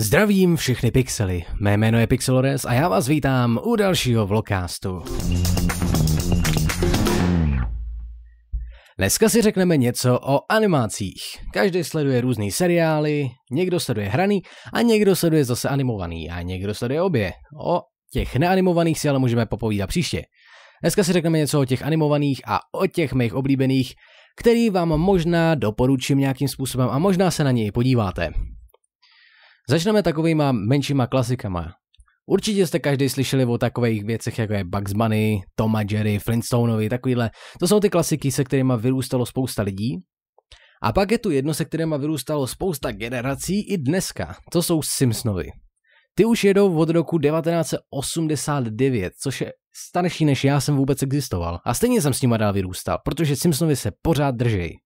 Zdravím všechny pixely, mé jméno je Pixelores a já vás vítám u dalšího vlogcastu. Dneska si řekneme něco o animacích. Každý sleduje různé seriály, někdo sleduje hraný a někdo sleduje zase animovaný a někdo sleduje obě. O těch neanimovaných si ale můžeme popovídat příště. Dneska si řekneme něco o těch animovaných a o těch mých oblíbených, který vám možná doporučím nějakým způsobem a možná se na něj podíváte. Začneme takovýma menšíma klasikama. Určitě jste každý slyšeli o takových věcech, jako je Bugs Bunny, Tom a Jerry, Flintstoneovi, takovýhle. To jsou ty klasiky, se kterými vyrůstalo spousta lidí. A pak je tu jedno, se kterým vyrůstalo spousta generací i dneska. To jsou Simpsonovi. Ty už jedou od roku 1989, což je starší než já jsem vůbec existoval. A stejně jsem s nima dál vyrůstal, protože Simpsonovi se pořád držej.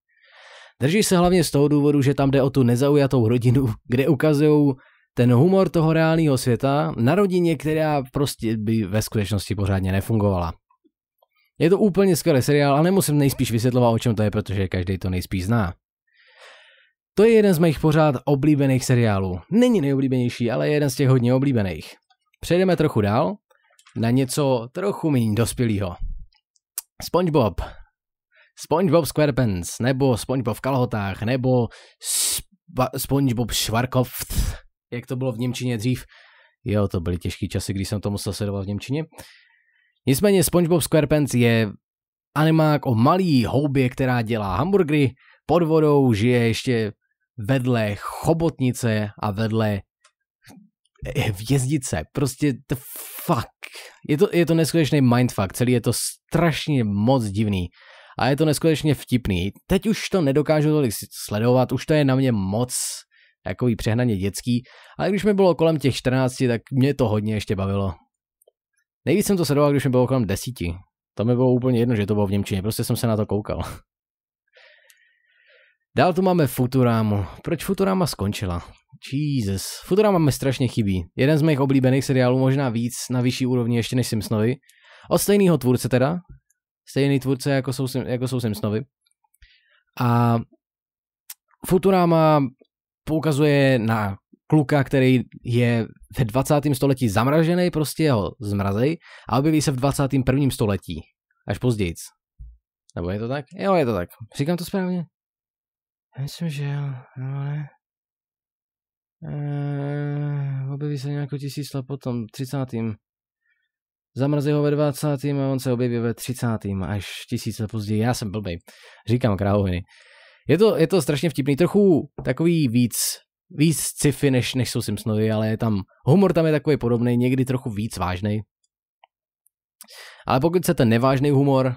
Drží se hlavně z toho důvodu, že tam jde o tu nezaujatou rodinu, kde ukazují ten humor toho reálného světa na rodině, která prostě by ve skutečnosti pořádně nefungovala. Je to úplně skvělý seriál a nemusím nejspíš vysvětlovat, o čem to je, protože každý to nejspíš zná. To je jeden z mých pořád oblíbených seriálů. Není nejoblíbenější, ale je jeden z těch hodně oblíbených. Přejdeme trochu dál na něco trochu méně dospělého. SpongeBob SpongeBob SquarePants, nebo SpongeBob v kalhotách, nebo SpongeBob Schwarkopft, jak to bylo v Němčině dřív. Jo, to byly těžké časy, když jsem to musel sledovat v Němčině. Nicméně SpongeBob SquarePants je animák o malý houbě, která dělá hamburgery, pod vodou žije ještě vedle chobotnice a vedle vězdice. Prostě the fuck. Je to, je to neskutečný mindfuck, celý je to strašně moc divný a je to neskutečně vtipný. Teď už to nedokážu tolik sledovat, už to je na mě moc takový přehnaně dětský, ale když mi bylo kolem těch 14, tak mě to hodně ještě bavilo. Nejvíc jsem to sledoval, když mi bylo kolem 10. To mi bylo úplně jedno, že to bylo v Němčině, prostě jsem se na to koukal. Dál tu máme Futuramu. Proč Futurama skončila? Jesus. Futurama mi strašně chybí. Jeden z mých oblíbených seriálů, možná víc, na vyšší úrovni ještě než Simpsonovi. Od stejného tvůrce teda, stejný tvůrce, jako jsou, jako jsou Simpsonovi. A Futurama poukazuje na kluka, který je ve 20. století zamražený, prostě ho zmrazej a objeví se v 21. století, až později. Nebo je to tak? Jo, je to tak. Říkám to správně? Já myslím, že jo, nebo ne. Eee, eh, objeví se nějakou tisíc let potom, 30. Zamrzí ho ve 20. a on se objeví ve 30. až tisíce později. Já jsem blbej. Říkám královiny. Je to, je to strašně vtipný, trochu takový víc, víc sci-fi, než, než jsou Simpsonovi, ale je tam, humor tam je takový podobný, někdy trochu víc vážný. Ale pokud chcete nevážný humor,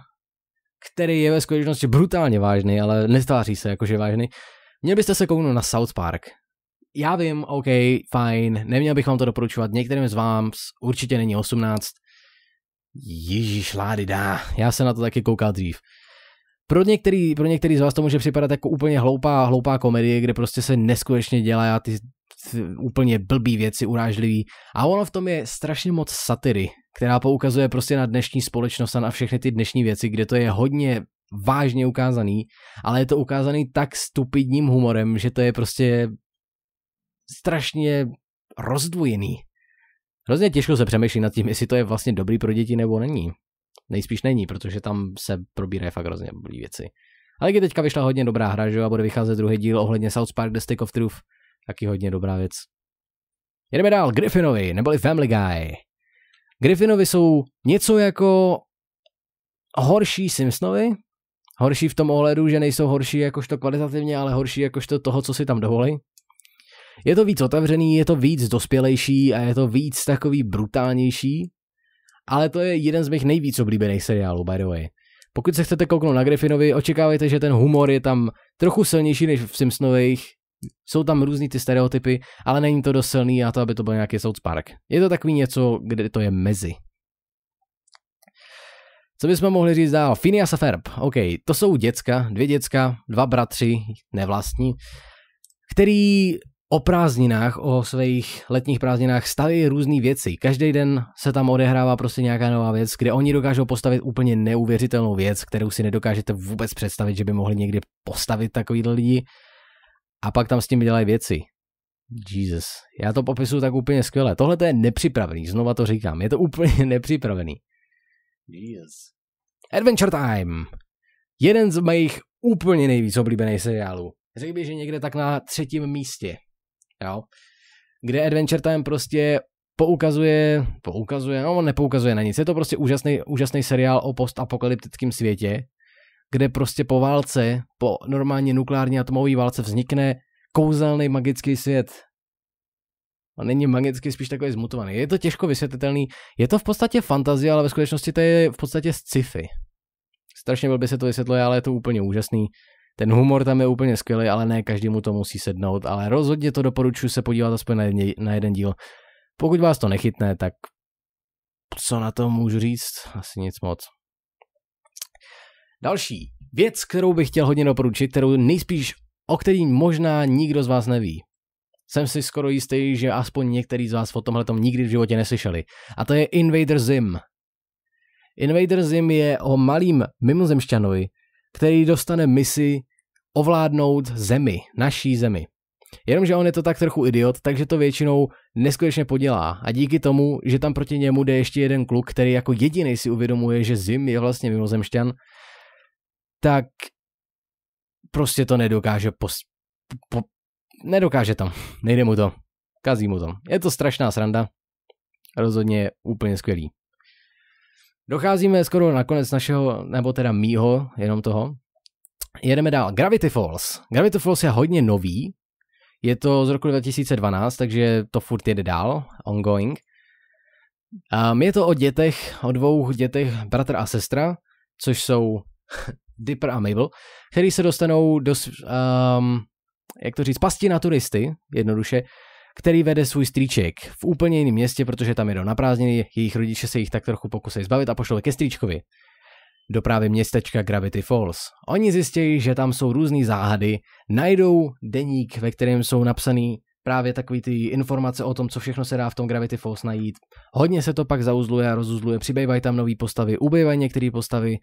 který je ve skutečnosti brutálně vážný, ale nestváří se jakože vážný, měl byste se kouknout na South Park. Já vím, OK, fajn, neměl bych vám to doporučovat, některým z vám určitě není 18, Ježíš dá. Já jsem na to taky koukal dřív. Pro některý, pro některý z vás to může připadat jako úplně hloupá, hloupá komedie, kde prostě se neskutečně dělá a ty úplně blbý věci, urážlivý. A ono v tom je strašně moc satiry, která poukazuje prostě na dnešní společnost a na všechny ty dnešní věci, kde to je hodně vážně ukázaný, ale je to ukázaný tak stupidním humorem, že to je prostě strašně rozdvojený. Hrozně těžko se přemýšlí nad tím, jestli to je vlastně dobrý pro děti nebo není. Nejspíš není, protože tam se probírají fakt hrozně blbý věci. Ale je teďka vyšla hodně dobrá hra, že jo, a bude vycházet druhý díl ohledně South Park The Stick of Truth. Taky hodně dobrá věc. Jdeme dál, Griffinovi, neboli Family Guy. Griffinovi jsou něco jako horší Simpsonovi, horší v tom ohledu, že nejsou horší jakožto kvalitativně, ale horší jakožto toho, co si tam dovolí. Je to víc otevřený, je to víc dospělejší a je to víc takový brutálnější, ale to je jeden z mých nejvíc oblíbených seriálů, by the way. Pokud se chcete kouknout na Griffinovi, očekávejte, že ten humor je tam trochu silnější než v Simpsonových. Jsou tam různý ty stereotypy, ale není to dost silný a to, aby to byl nějaký South Park. Je to takový něco, kde to je mezi. Co bychom mohli říct dál? Phineas a Ferb. OK, to jsou děcka, dvě děcka, dva bratři, nevlastní, který o prázdninách, o svých letních prázdninách staví různé věci. Každý den se tam odehrává prostě nějaká nová věc, kde oni dokážou postavit úplně neuvěřitelnou věc, kterou si nedokážete vůbec představit, že by mohli někdy postavit takový lidi. A pak tam s tím dělají věci. Jesus, já to popisuju tak úplně skvěle. Tohle to je nepřipravený, znova to říkám, je to úplně nepřipravený. Jesus. Adventure Time. Jeden z mých úplně nejvíc oblíbených seriálů. Řekl bych, že někde tak na třetím místě jo. Kde Adventure Time prostě poukazuje, poukazuje, no on nepoukazuje na nic, je to prostě úžasný, úžasný seriál o postapokalyptickém světě, kde prostě po válce, po normálně nukleární atomové válce vznikne kouzelný magický svět. A není magický, spíš takový zmutovaný. Je to těžko vysvětlitelný. Je to v podstatě fantazie, ale ve skutečnosti to je v podstatě sci-fi. Strašně by se to vysvětluje, ale je to úplně úžasný. Ten humor tam je úplně skvělý, ale ne každý mu to musí sednout, ale rozhodně to doporučuji se podívat aspoň na, jedni, na jeden díl. Pokud vás to nechytne, tak co na to můžu říct? Asi nic moc. Další věc, kterou bych chtěl hodně doporučit, kterou nejspíš o který možná nikdo z vás neví. Jsem si skoro jistý, že aspoň některý z vás o tomhle nikdy v životě neslyšeli. A to je Invader Zim. Invader Zim je o malým mimozemšťanovi, který dostane misi ovládnout zemi, naší zemi. Jenomže on je to tak trochu idiot, takže to většinou neskutečně podělá. A díky tomu, že tam proti němu jde ještě jeden kluk, který jako jediný si uvědomuje, že Zim je vlastně mimozemšťan, tak prostě to nedokáže pos... Po... Nedokáže tam, Nejde mu to. Kazí mu to. Je to strašná sranda. Rozhodně úplně skvělý. Docházíme skoro na konec našeho, nebo teda mýho, jenom toho. Jedeme dál. Gravity Falls. Gravity Falls je hodně nový. Je to z roku 2012, takže to furt jede dál, ongoing. Um, je to o dětech, o dvou dětech, bratr a sestra, což jsou Dipper a Mabel, který se dostanou do, um, jak to říct, pasti na turisty, jednoduše, který vede svůj strýček v úplně jiném městě, protože tam jedou na prázdniny, jejich rodiče se jich tak trochu pokusí zbavit a pošlou ke strýčkovi do právě městečka Gravity Falls. Oni zjistějí, že tam jsou různé záhady, najdou deník, ve kterém jsou napsané právě takový ty informace o tom, co všechno se dá v tom Gravity Falls najít. Hodně se to pak zauzluje a rozuzluje, přibývají tam nové postavy, ubývají některé postavy.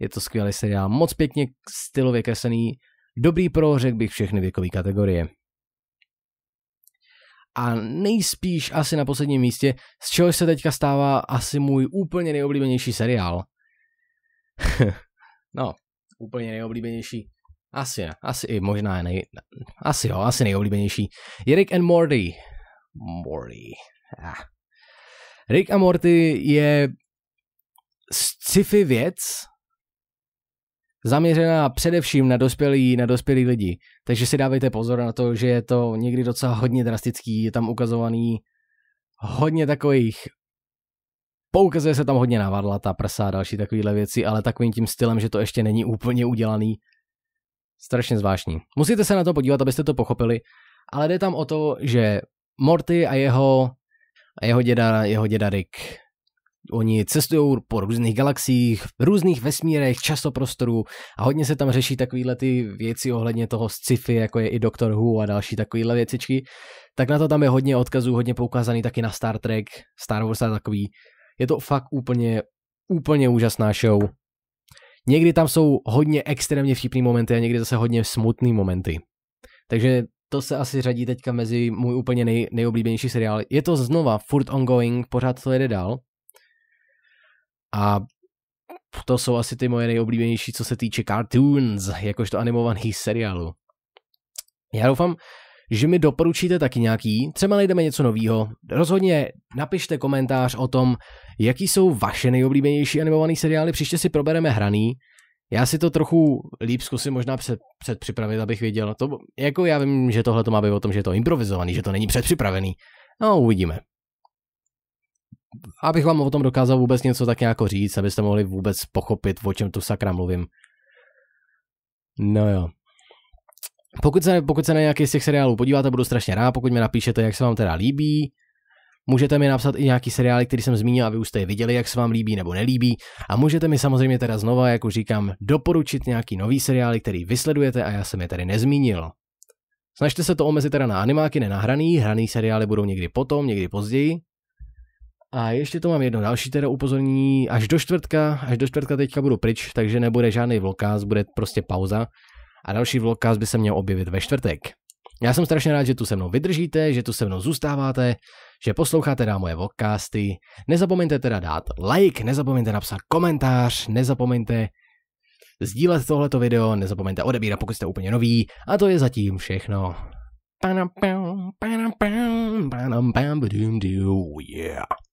Je to skvělý seriál, moc pěkně stylově kreslený, dobrý pro, řekl bych, všechny věkové kategorie a nejspíš asi na posledním místě, z čehož se teďka stává asi můj úplně nejoblíbenější seriál. no, úplně nejoblíbenější. Asi ne, asi i možná nej, asi jo, asi nejoblíbenější. Je Rick and Morty. Morty. Ah. Rick a Morty je sci-fi věc, zaměřená především na dospělí, na dospělí lidi. Takže si dávejte pozor na to, že je to někdy docela hodně drastický, je tam ukazovaný hodně takových Poukazuje se tam hodně navadla ta prsa a další takovéhle věci, ale takovým tím stylem, že to ještě není úplně udělaný. Strašně zvláštní. Musíte se na to podívat, abyste to pochopili, ale jde tam o to, že Morty a jeho, a jeho děda, jeho děda Rick Oni cestují po různých galaxiích, v různých vesmírech, časoprostorů a hodně se tam řeší takovéhle ty věci ohledně toho sci-fi, jako je i Doctor Who a další takovéhle věcičky. Tak na to tam je hodně odkazů, hodně poukázaný taky na Star Trek, Star Wars a takový. Je to fakt úplně, úplně úžasná show. Někdy tam jsou hodně extrémně vtipný momenty a někdy zase hodně smutný momenty. Takže to se asi řadí teďka mezi můj úplně nej, nejoblíbenější seriál. Je to znova furt ongoing, pořád to jede dál, a to jsou asi ty moje nejoblíbenější, co se týče cartoons, jakožto animovaných seriálů. Já doufám, že mi doporučíte taky nějaký, třeba najdeme něco novýho. Rozhodně napište komentář o tom, jaký jsou vaše nejoblíbenější animované seriály, příště si probereme hraný. Já si to trochu líp zkusím možná před, předpřipravit, abych věděl. To, jako já vím, že tohle to má být o tom, že je to improvizovaný, že to není předpřipravený. No, uvidíme abych vám o tom dokázal vůbec něco tak nějak říct, abyste mohli vůbec pochopit, o čem tu sakra mluvím. No jo. Pokud se, pokud se na nějaký z těch seriálů podíváte, budu strašně rád, pokud mi napíšete, jak se vám teda líbí. Můžete mi napsat i nějaký seriály, který jsem zmínil a vy už jste je viděli, jak se vám líbí nebo nelíbí. A můžete mi samozřejmě teda znova, jak už říkám, doporučit nějaký nový seriály, který vysledujete a já jsem je tady nezmínil. Snažte se to omezit teda na animáky ne hraný. hraný seriály budou někdy potom, někdy později, a ještě to mám jedno další teda upozornění, až do čtvrtka, až do čtvrtka teďka budu pryč, takže nebude žádný vlogcast, bude prostě pauza a další vlogcast by se měl objevit ve čtvrtek. Já jsem strašně rád, že tu se mnou vydržíte, že tu se mnou zůstáváte, že posloucháte na moje vlogcasty. Nezapomeňte teda dát like, nezapomeňte napsat komentář, nezapomeňte sdílet tohleto video, nezapomeňte odebírat, pokud jste úplně noví. A to je zatím všechno. Ba-dum-bam, ba-dum-bam, yeah.